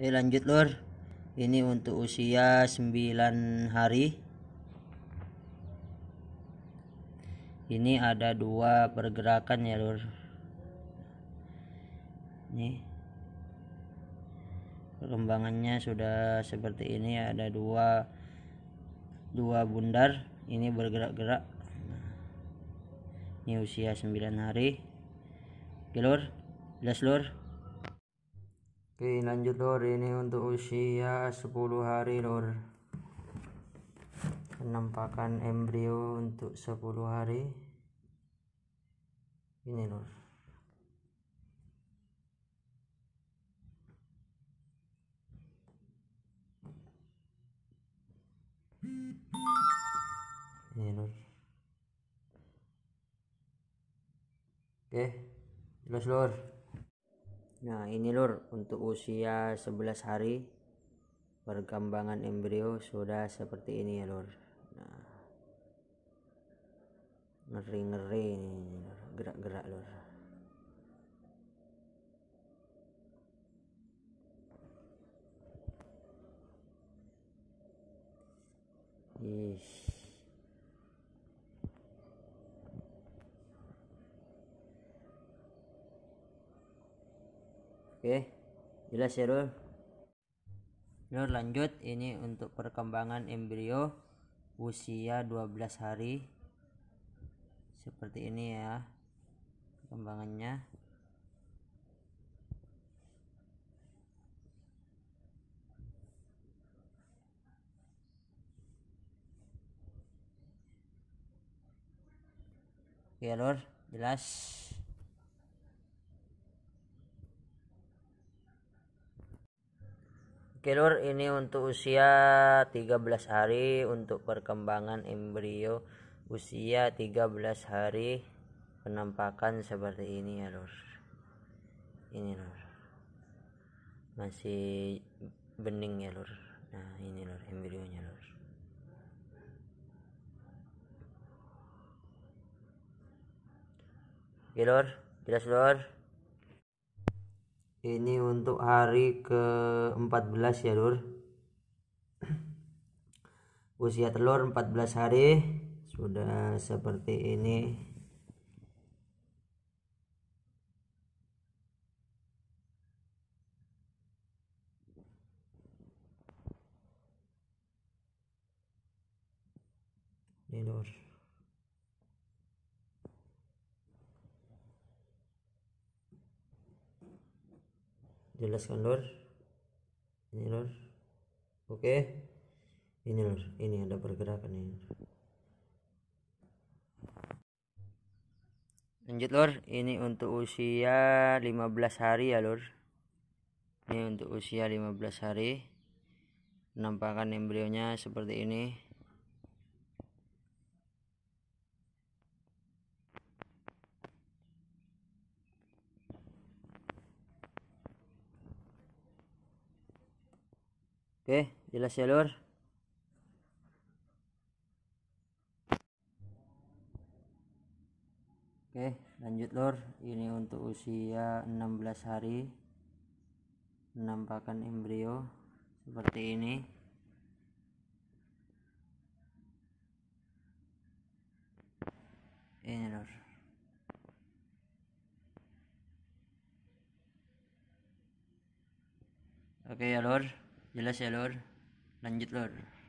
Oke lanjut lur ini untuk usia 9 hari ini ada dua pergerakan ya lur ini perkembangannya sudah seperti ini ada dua dua bundar ini bergerak-gerak ini usia 9 hari lur jelas lur Oke lanjut lor ini untuk usia 10 hari lor penampakan embrio untuk 10 hari ini lor ini lor oke jelas lor Nah, ini Lur, untuk usia 11 hari perkembangan embrio sudah seperti ini ya, Lur. Nah. Ngeri-ngeri ini, Gerak-gerak, Lur. Oke, jelas ya Rul. Rul lanjut, ini untuk perkembangan embrio usia 12 hari. Seperti ini ya perkembangannya. Oke, Lur, jelas. Kilur ini untuk usia 13 hari untuk perkembangan embrio usia 13 hari penampakan seperti ini ya lur. Ini lur. Masih bening ya lur. Nah, ini lur embrionya lur. Oke lur, jelas lur ini untuk hari ke-14 ya lur usia telur 14 hari sudah seperti ini ini lur jelaskan lor ini lor oke ini lor ini ada pergerakan ini lanjut lor ini untuk usia 15 hari ya lor ini untuk usia 15 hari penampakan embrionya seperti ini Oke, jelas ya lor Oke, lanjut lor Ini untuk usia 16 hari menampakkan embrio seperti ini. Ini lur. Oke ya lur jelas ya lor lanjut lor